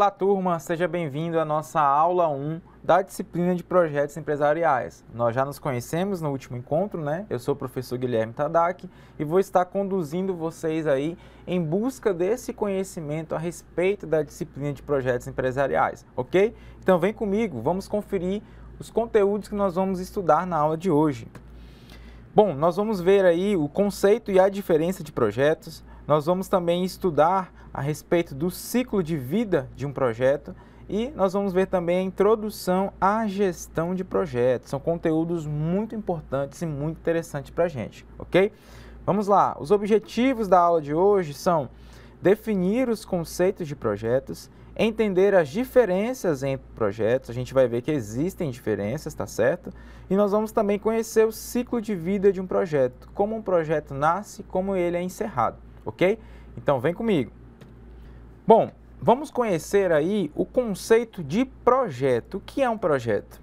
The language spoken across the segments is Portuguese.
Olá, turma, seja bem-vindo à nossa aula 1 da disciplina de projetos empresariais. Nós já nos conhecemos no último encontro, né? Eu sou o professor Guilherme Tadak e vou estar conduzindo vocês aí em busca desse conhecimento a respeito da disciplina de projetos empresariais, ok? Então vem comigo, vamos conferir os conteúdos que nós vamos estudar na aula de hoje. Bom, nós vamos ver aí o conceito e a diferença de projetos. Nós vamos também estudar a respeito do ciclo de vida de um projeto e nós vamos ver também a introdução à gestão de projetos. São conteúdos muito importantes e muito interessantes para a gente, ok? Vamos lá. Os objetivos da aula de hoje são definir os conceitos de projetos, entender as diferenças entre projetos, a gente vai ver que existem diferenças, tá certo? E nós vamos também conhecer o ciclo de vida de um projeto, como um projeto nasce, como ele é encerrado, ok? Então vem comigo. Bom, vamos conhecer aí o conceito de projeto. O que é um projeto?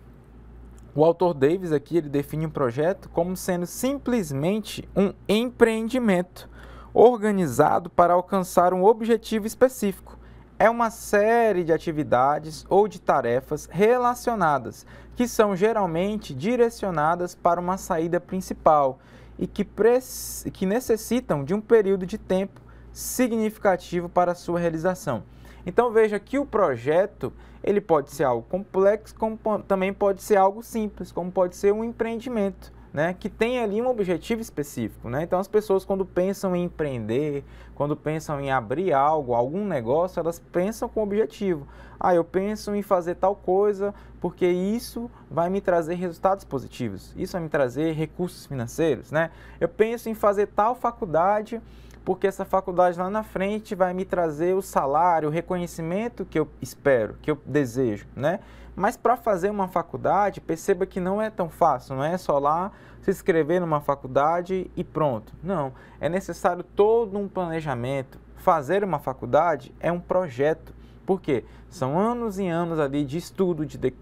O autor Davis aqui ele define um projeto como sendo simplesmente um empreendimento organizado para alcançar um objetivo específico é uma série de atividades ou de tarefas relacionadas, que são geralmente direcionadas para uma saída principal e que, que necessitam de um período de tempo significativo para sua realização. Então veja que o projeto ele pode ser algo complexo, como também pode ser algo simples, como pode ser um empreendimento né, que tem ali um objetivo específico. Né? Então, as pessoas, quando pensam em empreender, quando pensam em abrir algo, algum negócio, elas pensam com objetivo. Ah, eu penso em fazer tal coisa porque isso vai me trazer resultados positivos, isso vai me trazer recursos financeiros. Né? Eu penso em fazer tal faculdade porque essa faculdade lá na frente vai me trazer o salário, o reconhecimento que eu espero, que eu desejo, né? Mas para fazer uma faculdade, perceba que não é tão fácil, não é só lá se inscrever numa faculdade e pronto. Não, é necessário todo um planejamento. Fazer uma faculdade é um projeto. Por quê? São anos e anos ali de estudo, de, de,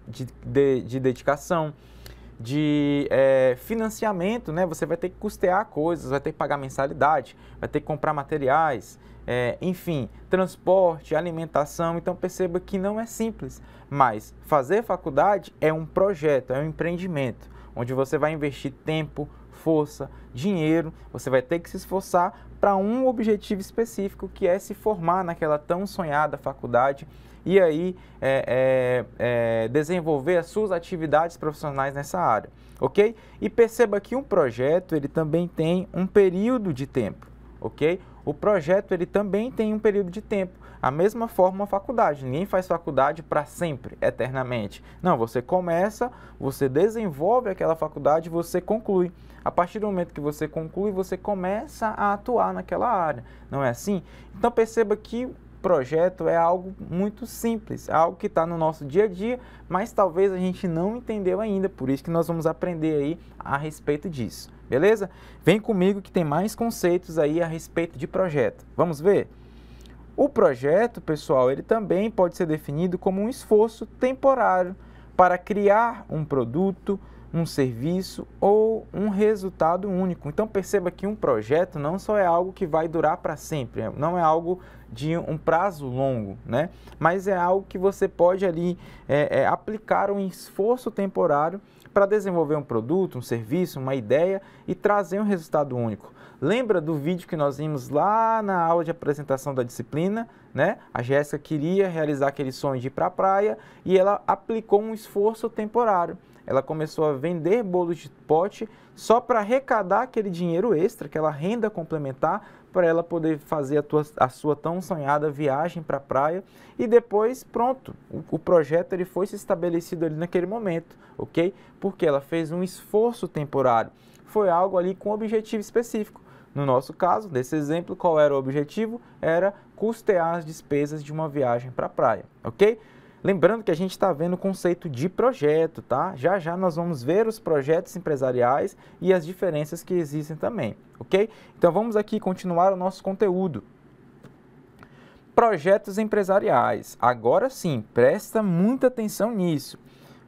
de, de dedicação, de é, financiamento, né? Você vai ter que custear coisas, vai ter que pagar mensalidade, vai ter que comprar materiais, é, enfim, transporte, alimentação. Então perceba que não é simples, mas fazer faculdade é um projeto, é um empreendimento, onde você vai investir tempo, força, dinheiro, você vai ter que se esforçar para um objetivo específico que é se formar naquela tão sonhada faculdade e aí é, é, é, desenvolver as suas atividades profissionais nessa área, ok? E perceba que um projeto ele também tem um período de tempo, ok? O projeto ele também tem um período de tempo. A mesma forma a faculdade, ninguém faz faculdade para sempre, eternamente. Não, você começa, você desenvolve aquela faculdade, você conclui. A partir do momento que você conclui, você começa a atuar naquela área. Não é assim? Então perceba que projeto é algo muito simples, é algo que está no nosso dia a dia, mas talvez a gente não entendeu ainda, por isso que nós vamos aprender aí a respeito disso, beleza? Vem comigo que tem mais conceitos aí a respeito de projeto. Vamos ver? O projeto, pessoal, ele também pode ser definido como um esforço temporário para criar um produto, um serviço ou um resultado único. Então perceba que um projeto não só é algo que vai durar para sempre, é, não é algo de um prazo longo, né? mas é algo que você pode ali é, é, aplicar um esforço temporário para desenvolver um produto, um serviço, uma ideia e trazer um resultado único. Lembra do vídeo que nós vimos lá na aula de apresentação da disciplina, né? A Jéssica queria realizar aquele sonho de ir para a praia e ela aplicou um esforço temporário ela começou a vender bolos de pote só para arrecadar aquele dinheiro extra, aquela renda complementar, para ela poder fazer a, tua, a, sua tão sonhada viagem para a praia. E depois, pronto, o, o, projeto ele foi se estabelecido ali naquele momento, ok? Porque ela fez um esforço temporário, foi algo ali com objetivo específico. No nosso caso, desse exemplo, qual era o objetivo? Era custear as despesas de uma viagem para a praia, ok? Lembrando que a gente está vendo o conceito de projeto, tá? Já já nós vamos ver os projetos empresariais e as diferenças que existem também, ok? Então vamos aqui continuar o nosso conteúdo. Projetos empresariais. Agora sim, presta muita atenção nisso.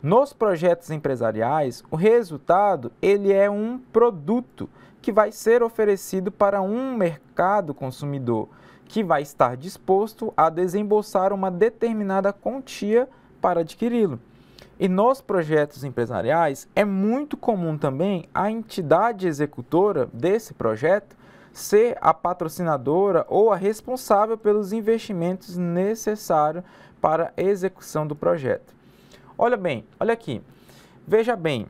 Nos projetos empresariais, o resultado ele é um produto que vai ser oferecido para um mercado consumidor que vai estar disposto a desembolsar uma determinada quantia para adquiri-lo. E nos projetos empresariais é muito comum também a entidade executora desse projeto ser a patrocinadora ou a responsável pelos investimentos necessários para a execução do projeto. Olha bem, olha aqui. Veja bem,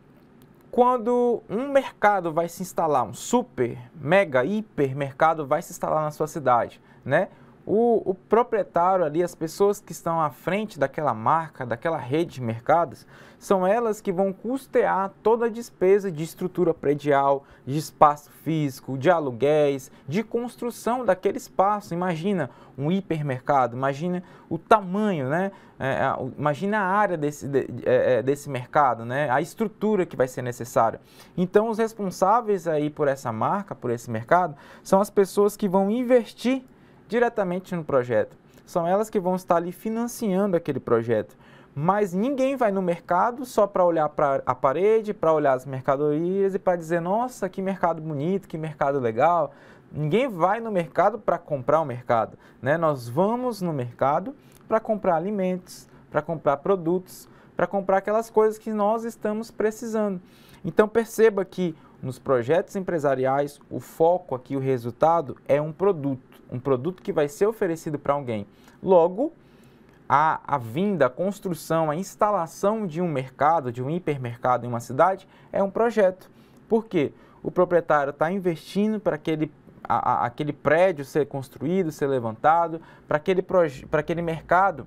quando um mercado vai se instalar, um super, mega, hipermercado vai se instalar na sua cidade, né? o, o, proprietário ali, as pessoas que estão à frente daquela marca, daquela rede de mercados, são elas que vão custear toda a despesa de estrutura predial, de espaço físico, de aluguéis, de construção daquele espaço. Imagina um hipermercado, imagina o tamanho, né? É, imagina a área desse, de, é, é, desse mercado, né? A estrutura que vai ser necessária. Então, os responsáveis aí por essa marca, por esse mercado, são as pessoas que vão investir diretamente no projeto. São elas que vão estar ali financiando aquele projeto. Mas ninguém vai no mercado só para olhar para a parede, para olhar as mercadorias e para dizer: nossa, que mercado bonito, que mercado legal. Ninguém vai no mercado para comprar o mercado. Né? Nós vamos no mercado para comprar alimentos, para comprar produtos, para comprar aquelas coisas que nós estamos precisando. Então perceba que nos projetos empresariais, o foco aqui, o resultado é um produto, um produto que vai ser oferecido para alguém. Logo, a, a vinda, a construção, a instalação de um mercado, de um hipermercado em uma cidade, é um projeto. Por quê? O proprietário está investindo para aquele, aquele prédio ser construído, ser levantado, para aquele, para aquele mercado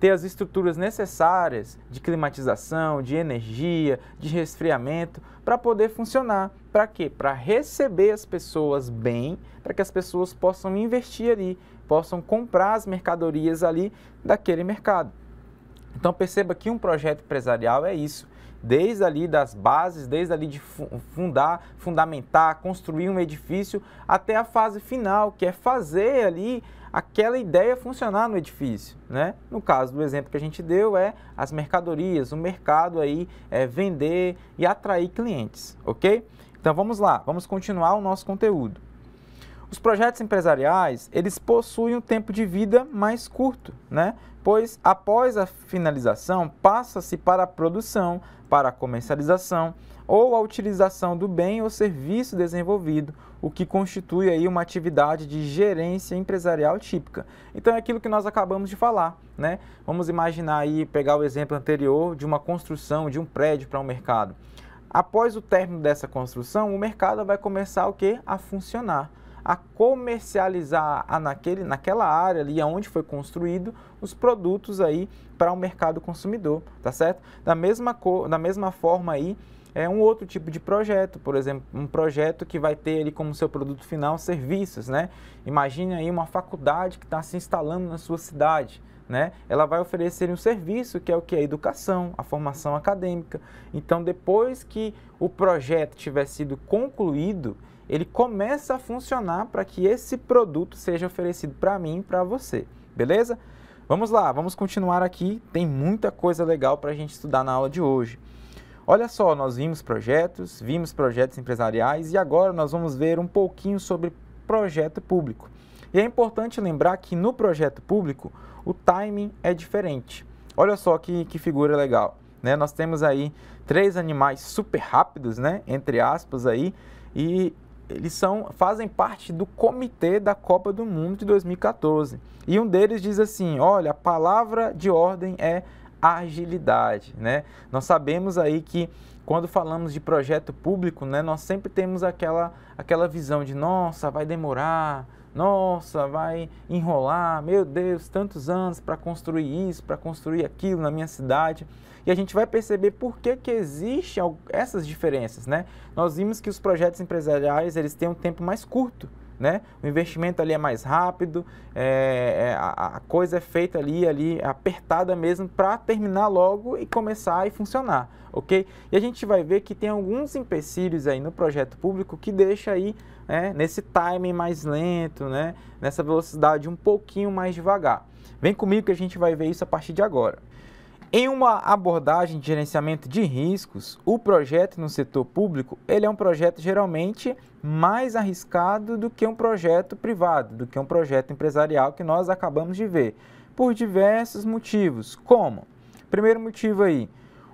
ter as estruturas necessárias de climatização, de energia, de resfriamento para poder funcionar. Para quê? Para receber as pessoas bem, para que as pessoas possam investir ali, possam comprar as mercadorias ali daquele mercado. Então perceba que um projeto empresarial é isso desde ali das bases, desde ali de fundar, fundamentar, construir um edifício, até a fase final, que é fazer ali aquela ideia funcionar no edifício. Né? No caso do exemplo que a gente deu é as mercadorias, o mercado aí é vender e atrair clientes, ok? Então vamos lá, vamos continuar o nosso conteúdo. Os projetos empresariais, eles possuem um tempo de vida mais curto, né? pois após a finalização, passa-se para a produção, para a comercialização ou a utilização do bem ou serviço desenvolvido o que constitui aí uma atividade de gerência empresarial típica. Então é aquilo que nós acabamos de falar, né? Vamos imaginar aí, pegar o exemplo anterior de uma construção de um prédio para um mercado. Após o término dessa construção, o mercado vai começar o que? A funcionar, a comercializar a naquele, naquela área ali onde foi construído os produtos aí para o mercado consumidor, tá certo? Da mesma, da mesma forma aí, é um outro tipo de projeto, por exemplo, um projeto que vai ter ali como seu produto final serviços, né? Imagine aí uma faculdade que está se instalando na sua cidade, né? Ela vai oferecer um serviço que é o que é a educação, a formação acadêmica. Então, depois que o projeto tiver sido concluído, ele começa a funcionar para que esse produto seja oferecido para mim e para você, beleza? Vamos lá, vamos continuar aqui. Tem muita coisa legal para a gente estudar na aula de hoje. Olha só, nós vimos projetos, vimos projetos empresariais e agora nós vamos ver um pouquinho sobre projeto público. E é importante lembrar que no projeto público o timing é diferente. Olha só que, que figura legal. Né? Nós temos aí três animais super rápidos, né? entre aspas, aí, e eles são, fazem parte do comitê da Copa do Mundo de 2014. E um deles diz assim: olha, a palavra de ordem é agilidade. Né? Nós sabemos aí que quando falamos de projeto público, né, nós sempre temos aquela, aquela visão de nossa, vai demorar, nossa, vai enrolar, meu Deus, tantos anos para construir isso, para construir aquilo na minha cidade. E a gente vai perceber por que, que existem essas diferenças, né? Nós vimos que os projetos empresariais, eles têm um tempo mais curto, né? O investimento ali é mais rápido, é, é a, a, coisa é feita ali, ali apertada mesmo para terminar logo e começar e funcionar, ok? E a gente vai ver que tem alguns empecilhos aí no projeto público que deixa aí né, nesse timing mais lento, né? Nessa velocidade um pouquinho mais devagar. Vem comigo que a gente vai ver isso a partir de agora. Em uma abordagem de gerenciamento de riscos, o projeto no setor público ele é um projeto geralmente mais arriscado do que um projeto privado, do que um projeto empresarial que nós acabamos de ver, por diversos motivos, como primeiro motivo aí,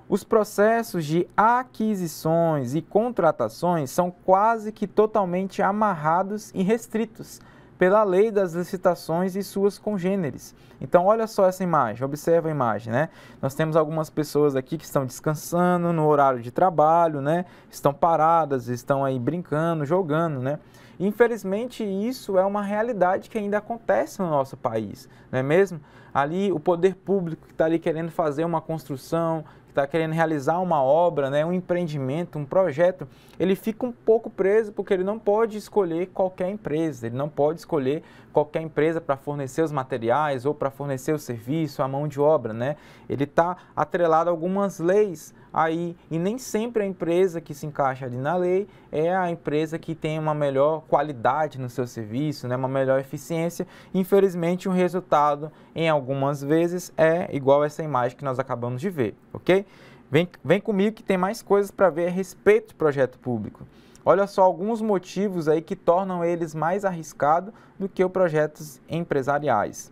os processos de aquisições e contratações são quase que totalmente amarrados e restritos pela lei das licitações e suas congêneres. Então, olha só essa imagem, observa a imagem, né? Nós temos algumas pessoas aqui que estão descansando no horário de trabalho, né? Estão paradas, estão aí brincando, jogando, né? Infelizmente, isso é uma realidade que ainda acontece no nosso país, não é mesmo? Ali, o poder público que está ali querendo fazer uma construção, está querendo realizar uma obra, né, um empreendimento, um projeto, ele fica um pouco preso porque ele não pode escolher qualquer empresa, ele não pode escolher qualquer empresa para fornecer os materiais ou para fornecer o serviço, a mão de obra, né? Ele está atrelado a algumas leis aí e nem sempre a empresa que se encaixa ali na lei é a empresa que tem uma melhor qualidade no seu serviço, né? Uma melhor eficiência. Infelizmente, o resultado em algumas vezes é igual a essa imagem que nós acabamos de ver, ok? Vem, vem comigo que tem mais coisas para ver a respeito do projeto público. Olha só alguns motivos aí que tornam eles mais arriscados do que os projetos empresariais.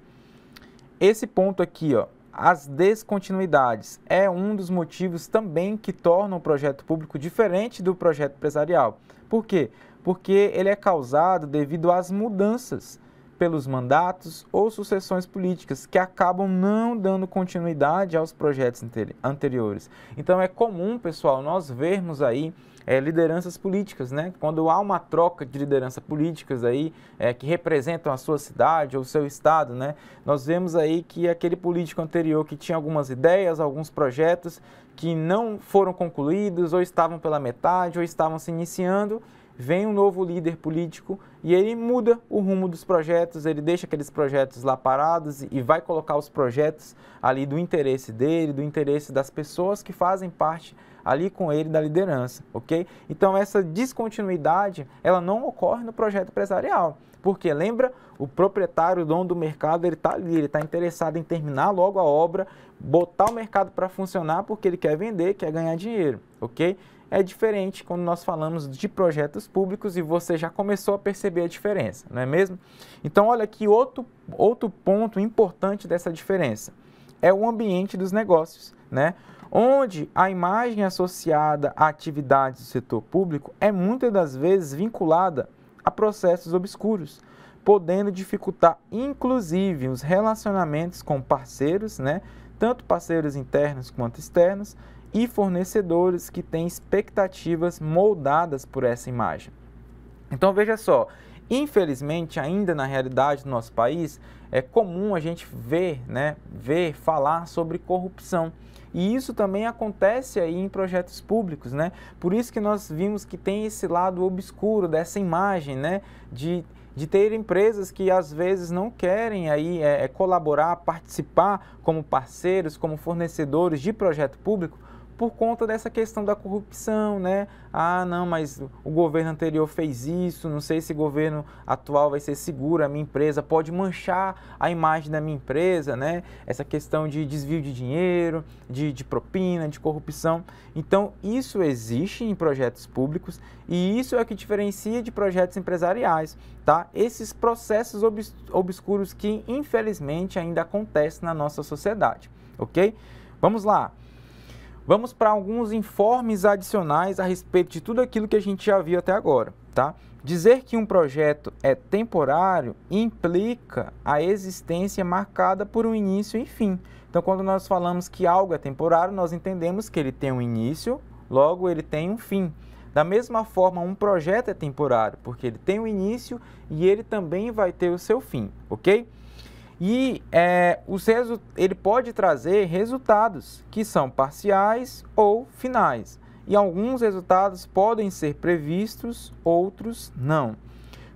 Esse ponto aqui, ó, as descontinuidades é um dos motivos também que torna o projeto público diferente do projeto empresarial. Por quê? Porque ele é causado devido às mudanças pelos mandatos ou sucessões políticas que acabam não dando continuidade aos projetos anteriores. Então é comum, pessoal, nós vermos aí é, lideranças políticas, né? Quando há uma troca de lideranças políticas aí é, que representam a sua cidade ou o seu estado, né? Nós vemos aí que aquele político anterior que tinha algumas ideias, alguns projetos que não foram concluídos ou estavam pela metade ou estavam se iniciando, vem um novo líder político e ele muda o rumo dos projetos, ele deixa aqueles projetos lá parados e vai colocar os projetos ali do interesse dele, do interesse das pessoas que fazem parte ali com ele da liderança, ok? Então essa descontinuidade, ela não ocorre no projeto empresarial, porque lembra, o proprietário, o dono do mercado, ele está ali, ele está interessado em terminar logo a obra, botar o mercado para funcionar porque ele quer vender, quer ganhar dinheiro, ok? é diferente quando nós falamos de projetos públicos e você já começou a perceber a diferença, não é mesmo? Então, olha aqui outro, outro ponto importante dessa diferença: é o ambiente dos negócios. Né? onde a imagem associada a atividades do setor público é muitas das vezes vinculada a processos obscuros, podendo dificultar inclusive os relacionamentos com parceiros, né, tanto parceiros internos quanto externos, e fornecedores que têm expectativas moldadas por essa imagem. Então veja só, Infelizmente, ainda na realidade do nosso país, é comum a gente ver, né, ver falar sobre corrupção. E isso também acontece aí em projetos públicos, né? Por isso que nós vimos que tem esse lado obscuro dessa imagem, né, de de ter empresas que às vezes não querem aí é, é colaborar, participar como parceiros, como fornecedores de projeto público, por conta dessa questão da corrupção, né? Ah, não, mas o governo anterior fez isso, não sei se o governo atual vai ser seguro, a minha empresa pode manchar a imagem da minha empresa, né? Essa questão de desvio de dinheiro, de, de propina, de corrupção. Então, isso existe em projetos públicos e isso é o que diferencia de projetos empresariais, tá? Esses processos obs obscuros que, infelizmente, ainda acontecem na nossa sociedade, ok? Vamos lá. Vamos para alguns informes adicionais a respeito de tudo aquilo que a gente já viu até agora, tá? Dizer que um projeto é temporário implica a existência marcada por um início e fim. Então, quando nós falamos que algo é temporário, nós entendemos que ele tem um início, logo ele tem um fim. Da mesma forma, um projeto é temporário, porque ele tem um início e ele também vai ter o seu fim, ok? E é, os ele pode trazer resultados que são parciais ou finais. E alguns resultados podem ser previstos, outros não.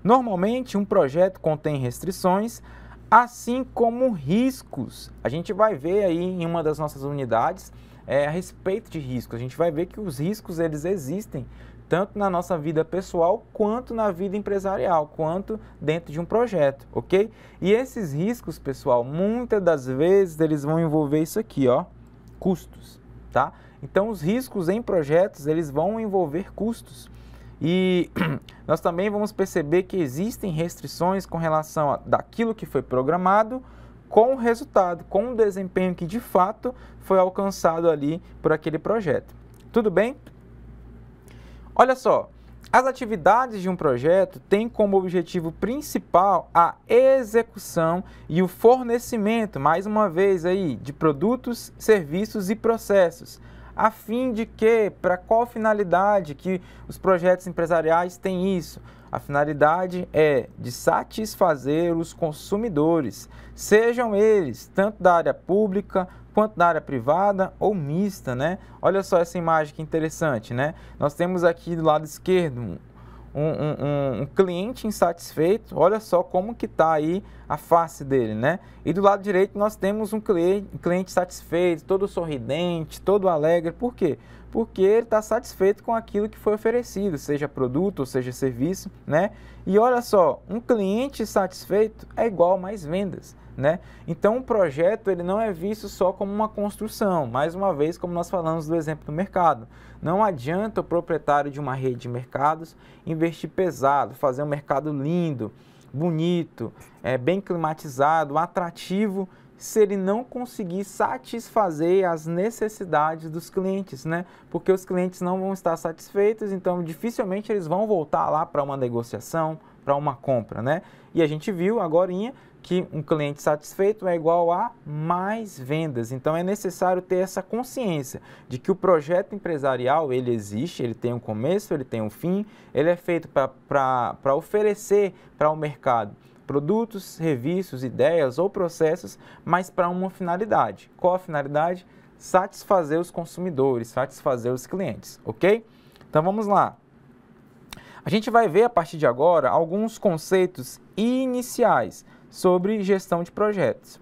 Normalmente, um projeto contém restrições, assim como riscos. A gente vai ver aí em uma das nossas unidades é, a respeito de riscos. A gente vai ver que os riscos eles existem tanto na nossa vida pessoal quanto na vida empresarial, quanto dentro de um projeto, ok? E esses riscos, pessoal, muitas das vezes eles vão envolver isso aqui, ó, custos, tá? Então os riscos em projetos eles vão envolver custos. E nós também vamos perceber que existem restrições com relação a, daquilo que foi programado com o resultado, com o desempenho que de fato foi alcançado ali por aquele projeto. Tudo bem? Olha só, as atividades de um projeto têm como objetivo principal a execução e o fornecimento, mais uma vez aí, de produtos, serviços e processos, a fim de que, para qual finalidade que os projetos empresariais têm isso? A finalidade é de satisfazer os consumidores, sejam eles tanto da área pública quanto da área privada ou mista, né? Olha só essa imagem que interessante, né? Nós temos aqui do lado esquerdo um, um, um, um cliente insatisfeito, olha só como que está aí a face dele, né? E do lado direito nós temos um cliente, cliente satisfeito, todo sorridente, todo alegre, por quê? Porque ele está satisfeito com aquilo que foi oferecido, seja produto ou seja serviço, né? E olha só, um cliente satisfeito é igual a mais vendas. Né? Então, o um projeto ele não é visto só como uma construção, mais uma vez, como nós falamos do exemplo do mercado. Não adianta o proprietário de uma rede de mercados investir pesado, fazer um mercado lindo, bonito, é, bem climatizado, atrativo, se ele não conseguir satisfazer as necessidades dos clientes, né? Porque os clientes não vão estar satisfeitos, então dificilmente eles vão voltar lá para uma negociação, para uma compra, né? E a gente viu agora que um cliente satisfeito é igual a mais vendas. Então é necessário ter essa consciência de que o projeto empresarial ele existe, ele tem um começo, ele tem um fim, ele é feito para oferecer para o mercado produtos, serviços, ideias ou processos, mas para uma finalidade. Qual a finalidade? Satisfazer os consumidores, satisfazer os clientes, ok? Então vamos lá. A gente vai ver a partir de agora alguns conceitos iniciais sobre gestão de projetos.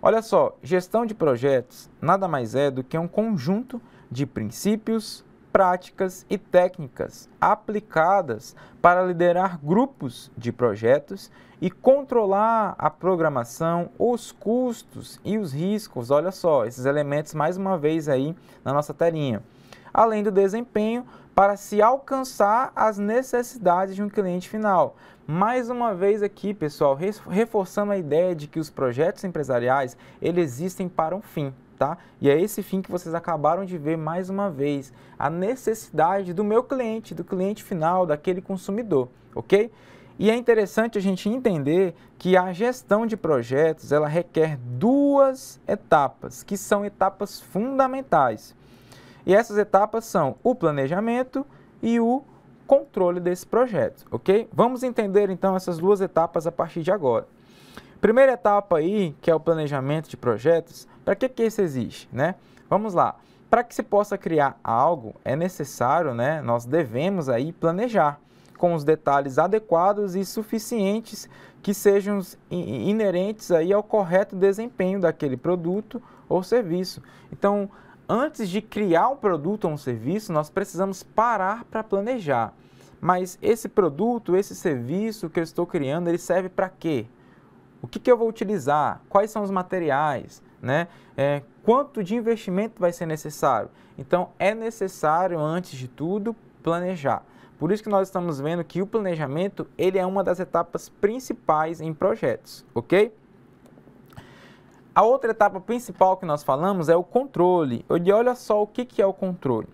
Olha só, gestão de projetos nada mais é do que um conjunto de princípios, práticas e técnicas aplicadas para liderar grupos de projetos e controlar a programação, os custos e os riscos. Olha só, esses elementos mais uma vez aí na nossa telinha. Além do desempenho para se alcançar as necessidades de um cliente final. Mais uma vez aqui, pessoal, reforçando a ideia de que os projetos empresariais, eles existem para um fim. Tá? E é esse fim que vocês acabaram de ver mais uma vez, a necessidade do meu cliente, do cliente final, daquele consumidor, ok? E é interessante a gente entender que a gestão de projetos, ela requer duas etapas, que são etapas fundamentais. E essas etapas são o planejamento e o controle desse projeto, ok? Vamos entender então essas duas etapas a partir de agora. Primeira etapa aí, que é o planejamento de projetos, para que, que isso existe, né? Vamos lá. Para que se possa criar algo, é necessário, né? Nós devemos aí planejar com os detalhes adequados e suficientes que sejam inerentes aí ao correto desempenho daquele produto ou serviço. Então, antes de criar um produto ou um serviço, nós precisamos parar para planejar. Mas esse produto, esse serviço que eu estou criando, ele serve para quê? O que, que, eu vou utilizar? Quais são os materiais? Né? É, quanto de investimento vai ser necessário? Então, é necessário, antes de tudo, planejar. Por isso que nós estamos vendo que o planejamento ele é uma das etapas principais em projetos, ok? A outra etapa principal que nós falamos é o controle. E olha só o que, que é o controle.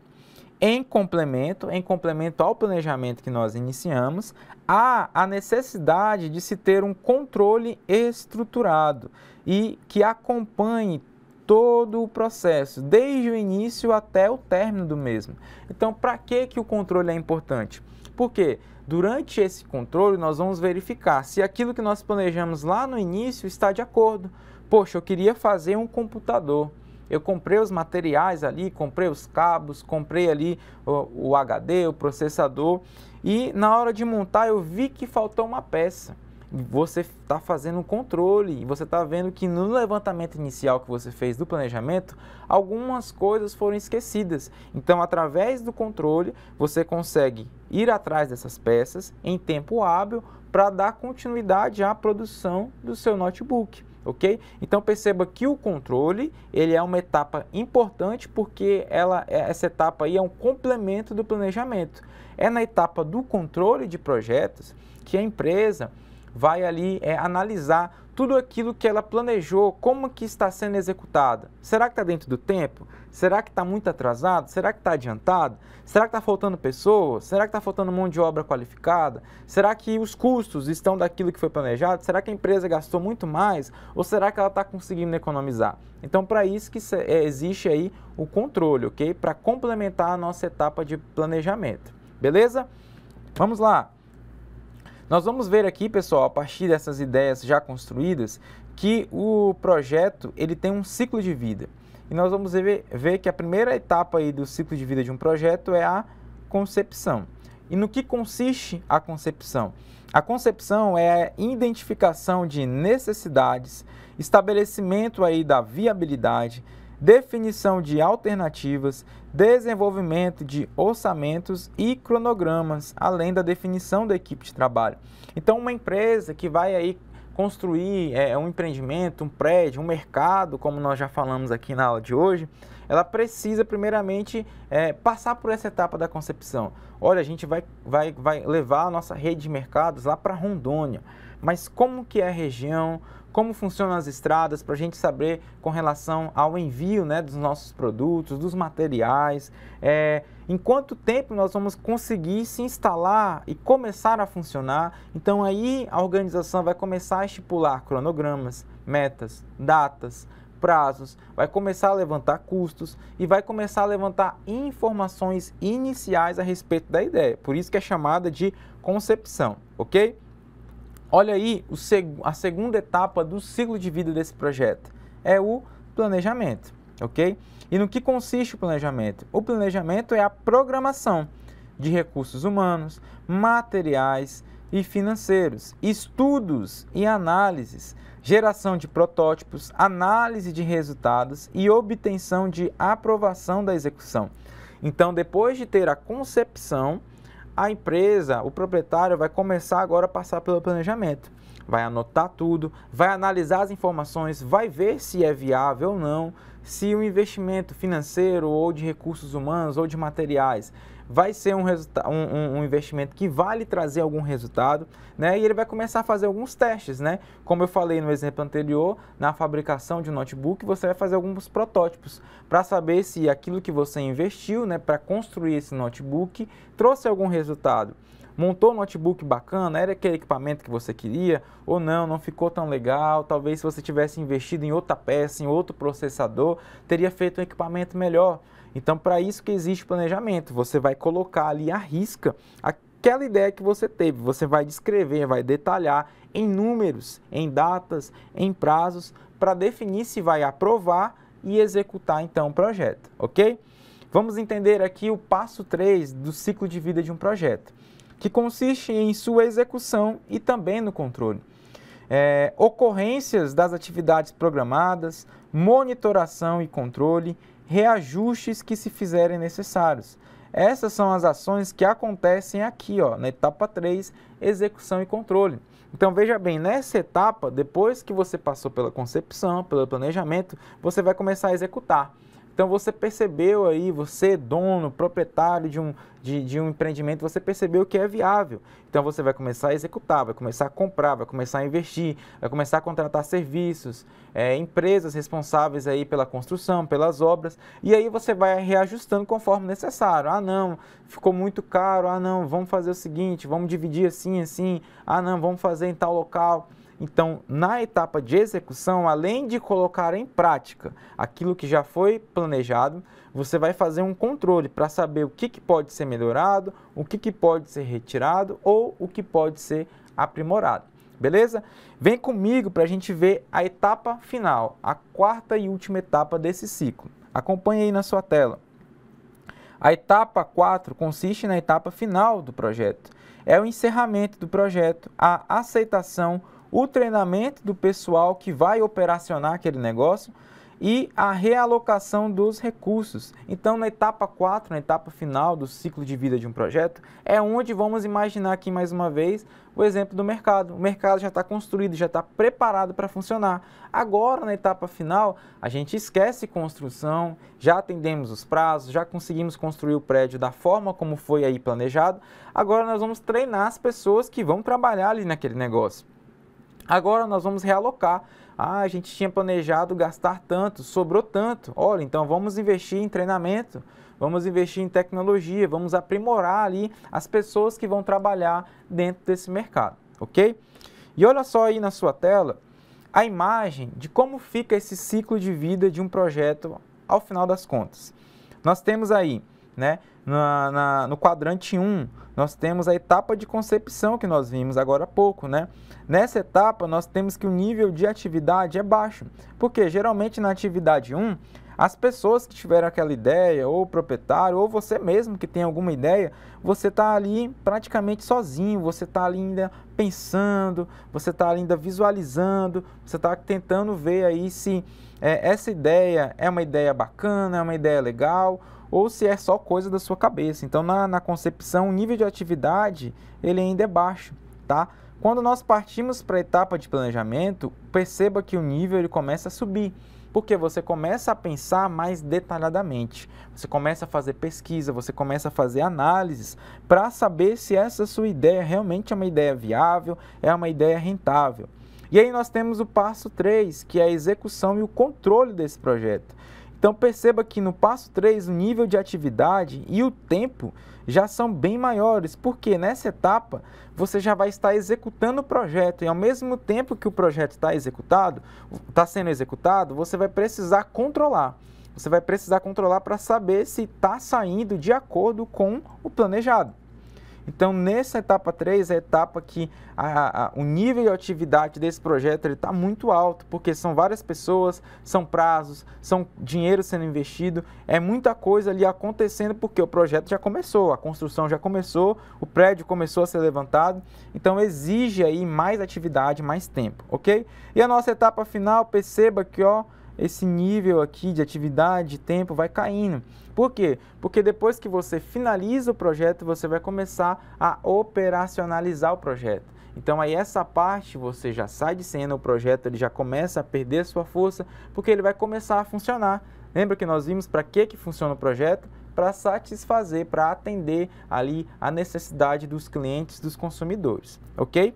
Em complemento, em complemento ao planejamento que nós iniciamos, há a necessidade de se ter um controle estruturado e que acompanhe todo o processo, desde o início até o término do mesmo. Então, para que que o controle é importante? Porque durante esse controle nós vamos verificar se aquilo que nós planejamos lá no início está de acordo. Poxa, eu queria fazer um computador. Eu comprei os materiais ali, comprei os cabos, comprei ali o, o HD, o processador e na hora de montar eu vi que faltou uma peça você está fazendo um controle e você está vendo que no levantamento inicial que você fez do planejamento, algumas coisas foram esquecidas. Então, através do controle, você consegue ir atrás dessas peças em tempo hábil para dar continuidade à produção do seu notebook ok? Então perceba que o controle ele é uma etapa importante porque ela, é, essa etapa aí é um complemento do planejamento. É na etapa do controle de projetos que a empresa vai ali é, analisar tudo aquilo que ela planejou, como que está sendo executada. Será que está dentro do tempo? Será que está muito atrasado? Será que está adiantado? Será que está faltando pessoas? Será que está faltando mão de obra qualificada? Será que os custos estão daquilo que foi planejado? Será que a empresa gastou muito mais? Ou será que ela está conseguindo economizar? Então, para isso que é, existe aí o controle, ok? Para complementar a nossa etapa de planejamento. Beleza? Vamos lá! Nós vamos ver aqui, pessoal, a partir dessas ideias já construídas, que o projeto ele tem um ciclo de vida. E nós vamos ver, ver que a primeira etapa aí do ciclo de vida de um projeto é a concepção. E no que consiste a concepção? A concepção é a identificação de necessidades, estabelecimento aí da viabilidade, definição de alternativas, desenvolvimento de orçamentos e cronogramas, além da definição da equipe de trabalho. Então, uma empresa que vai aí construir é, um empreendimento, um prédio, um mercado, como nós já falamos aqui na aula de hoje, ela precisa primeiramente é, passar por essa etapa da concepção. Olha, a gente vai, vai, vai levar a nossa rede de mercados lá para Rondônia, mas como que é a região, como funcionam as estradas, para a gente saber com relação ao envio né, dos nossos produtos, dos materiais, é, em quanto tempo nós vamos conseguir se instalar e começar a funcionar. Então aí a organização vai começar a estipular cronogramas, metas, datas, prazos, vai começar a levantar custos e vai começar a levantar informações iniciais a respeito da ideia. Por isso que é chamada de concepção, ok? Olha aí seg a segunda etapa do ciclo de vida desse projeto, é o planejamento, ok? E no que consiste o planejamento? O planejamento é a programação de recursos humanos, materiais e financeiros, estudos e análises, geração de protótipos, análise de resultados e obtenção de aprovação da execução. Então, depois de ter a concepção, a empresa, o proprietário vai começar agora a passar pelo planejamento. Vai anotar tudo, vai analisar as informações, vai ver se é viável ou não, se o investimento financeiro ou de recursos humanos ou de materiais vai ser um, um, um, investimento que vale trazer algum resultado, né? E ele vai começar a fazer alguns testes, né? Como eu falei no exemplo anterior, na fabricação de um notebook, você vai fazer alguns protótipos para saber se aquilo que você investiu, né, para construir esse notebook, trouxe algum resultado montou um notebook bacana, era aquele equipamento que você queria ou não, não ficou tão legal, talvez se você tivesse investido em outra peça, em outro processador, teria feito um equipamento melhor. Então, para isso que existe planejamento, você vai colocar ali a risca aquela ideia que você teve, você vai descrever, vai detalhar em números, em datas, em prazos, para definir se vai aprovar e executar então o projeto, ok? Vamos entender aqui o passo 3 do ciclo de vida de um projeto, que consiste em sua execução e também no controle. É, ocorrências das atividades programadas, monitoração e controle, reajustes que se fizerem necessários. Essas são as ações que acontecem aqui, ó, na etapa 3, execução e controle. Então veja bem, nessa etapa, depois que você passou pela concepção, pelo planejamento, você vai começar a executar. Então você percebeu aí, você é dono, proprietário de um, de, de um empreendimento, você percebeu que é viável. Então você vai começar a executar, vai começar a comprar, vai começar a investir, vai começar a contratar serviços, é, empresas responsáveis aí pela construção, pelas obras, e aí você vai reajustando conforme necessário. Ah não, ficou muito caro, ah não, vamos fazer o seguinte, vamos dividir assim, assim, ah não, vamos fazer em tal local. Então, na etapa de execução, além de colocar em prática aquilo que já foi planejado, você vai fazer um controle para saber o que, que pode ser melhorado, o que, que pode ser retirado ou o que pode ser aprimorado. Beleza? Vem comigo para a gente ver a etapa final, a quarta e última etapa desse ciclo. Acompanhe aí na sua tela. A etapa 4 consiste na etapa final do projeto. É o encerramento do projeto, a aceitação, o treinamento do pessoal que vai operacionar aquele negócio e a realocação dos recursos. Então, na etapa 4, na etapa final do ciclo de vida de um projeto, é onde vamos imaginar aqui mais uma vez o exemplo do mercado. O mercado já está construído, já está preparado para funcionar. Agora, na etapa final, a gente esquece construção, já atendemos os prazos, já conseguimos construir o prédio da forma como foi aí planejado. Agora, nós vamos treinar as pessoas que vão trabalhar ali naquele negócio. Agora nós vamos realocar. Ah, a gente tinha planejado gastar tanto, sobrou tanto. Olha, então vamos investir em treinamento, vamos investir em tecnologia, vamos aprimorar ali as pessoas que vão trabalhar dentro desse mercado, ok? E olha só aí na sua tela a imagem de como fica esse ciclo de vida de um projeto ao final das contas. Nós temos aí, né, na, na no quadrante 1, nós temos a etapa de concepção que nós vimos agora há pouco, né? Nessa etapa, nós temos que o nível de atividade é baixo, porque geralmente na atividade 1, as pessoas que tiveram aquela ideia, ou o proprietário, ou você mesmo que tem alguma ideia, você está ali praticamente sozinho, você está ali ainda pensando, você está ainda visualizando, você está tentando ver aí se é, essa ideia é uma ideia bacana, é uma ideia legal, ou se é só coisa da sua cabeça. Então, na, na concepção, o nível de atividade ele ainda é baixo, tá? Quando nós partimos para a etapa de planejamento, perceba que o nível ele começa a subir, porque você começa a pensar mais detalhadamente, você começa a fazer pesquisa, você começa a fazer análises para saber se essa sua ideia realmente é uma ideia viável, é uma ideia rentável. E aí nós temos o passo 3, que é a execução e o controle desse projeto. Então perceba que no passo 3 o nível de atividade e o tempo já são bem maiores, porque nessa etapa você já vai estar executando o projeto e ao mesmo tempo que o projeto está executado, está sendo executado, você vai precisar controlar. Você vai precisar controlar para saber se está saindo de acordo com o planejado. Então, nessa etapa 3, é a etapa que a, a, o nível de atividade desse projeto está muito alto, porque são várias pessoas, são prazos, são dinheiro sendo investido, é muita coisa ali acontecendo, porque o projeto já começou, a construção já começou, o prédio começou a ser levantado, então exige aí mais atividade, mais tempo, ok? E a nossa etapa final, perceba que ó, esse nível aqui de atividade, de tempo vai caindo. Por quê? Porque depois que você finaliza o projeto, você vai começar a operacionalizar o projeto. Então aí essa parte você já sai de cena, o projeto ele já começa a perder a sua força, porque ele vai começar a funcionar. Lembra que nós vimos para que, que funciona o projeto? Para satisfazer, para atender ali a necessidade dos clientes, dos consumidores, ok?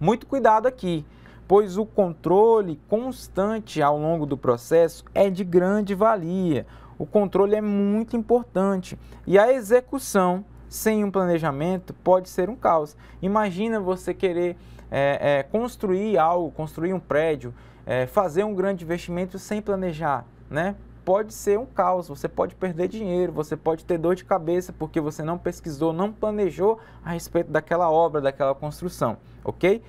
Muito cuidado aqui pois o controle constante ao longo do processo é de grande valia. O controle é muito importante e a execução sem um planejamento pode ser um caos. Imagina você querer é, é, construir algo, construir um prédio, é, fazer um grande investimento sem planejar, né? Pode ser um caos, você pode perder dinheiro, você pode ter dor de cabeça porque você não pesquisou, não planejou a respeito daquela obra, daquela construção, ok?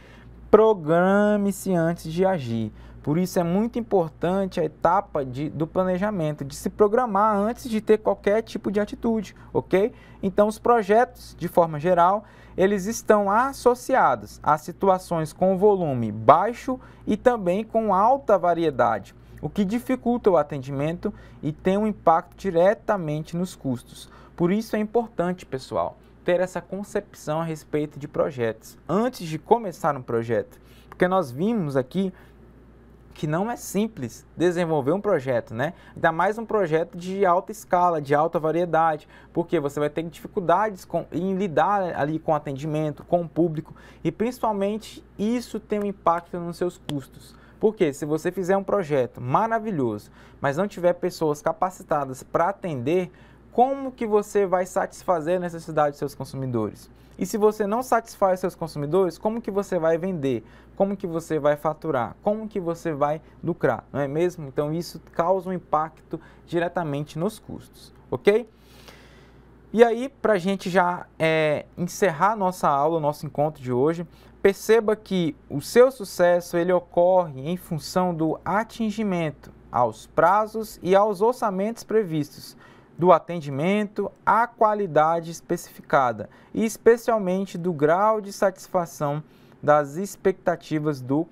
Programe-se antes de agir. Por isso é muito importante a etapa de, do planejamento, de se programar antes de ter qualquer tipo de atitude, ok? Então, os projetos, de forma geral, eles estão associados a situações com volume baixo e também com alta variedade, o que dificulta o atendimento e tem um impacto diretamente nos custos. Por isso é importante, pessoal, ter essa concepção a respeito de projetos, antes de começar um projeto. Porque nós vimos aqui que não é simples desenvolver um projeto, né? Ainda mais um projeto de alta escala, de alta variedade, porque você vai ter dificuldades com, em lidar ali com atendimento, com o público e principalmente isso tem um impacto nos seus custos. Porque se você fizer um projeto maravilhoso, mas não tiver pessoas capacitadas para atender, como que você vai satisfazer a necessidade dos seus consumidores. E se você não satisfaz seus consumidores, como que você vai vender? Como que você vai faturar? Como que você vai lucrar? Não é mesmo? Então isso causa um impacto diretamente nos custos, ok? E aí, para a gente já é, encerrar nossa aula, nosso encontro de hoje, perceba que o seu sucesso ele ocorre em função do atingimento aos prazos e aos orçamentos previstos, do atendimento à qualidade especificada e especialmente do grau de satisfação das expectativas do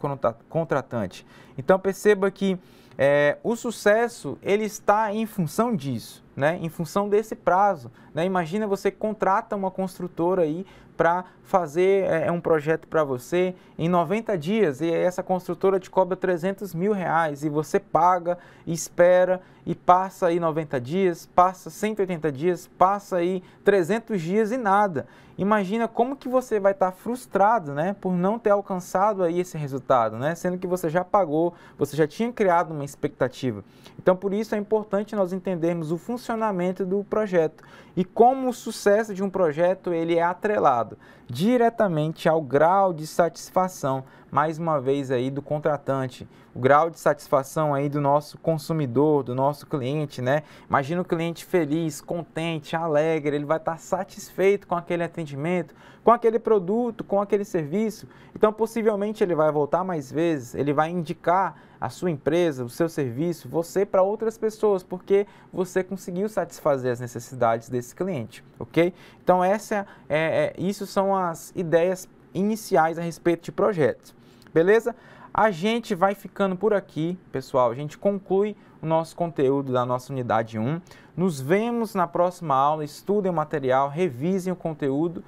contratante. Então perceba que é, o sucesso ele está em função disso, né? em função desse prazo. Né? Imagina você contrata uma construtora aí para fazer é, é, um projeto para você em 90 dias e essa construtora te cobra 300 mil reais e você paga, espera e passa aí 90 dias, passa 180 dias, passa aí 300 dias e nada. Imagina como que você vai estar tá frustrado né? por não ter alcançado aí esse resultado, né? sendo que você já pagou valor, você já tinha criado uma expectativa. Então, por isso é importante nós entendermos o funcionamento do projeto e como o sucesso de um projeto ele é atrelado diretamente ao grau de satisfação mais uma vez aí do contratante, o grau de satisfação aí do nosso consumidor, do nosso cliente, né? Imagina o cliente feliz, contente, alegre, ele vai estar satisfeito com aquele atendimento, com aquele produto, com aquele serviço. Então, possivelmente ele vai voltar mais vezes, ele vai indicar a sua empresa, o seu serviço, você para outras pessoas, porque você conseguiu satisfazer as necessidades desse cliente, ok? Então essa é, é isso são as ideias iniciais a respeito de projetos. Beleza? A gente vai ficando por aqui, pessoal. A gente conclui o nosso conteúdo da nossa unidade 1. Nos vemos na próxima aula. Estudem o material, revisem o conteúdo.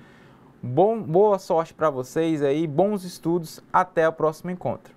Bom, boa sorte para vocês aí, bons estudos. Até o próximo encontro.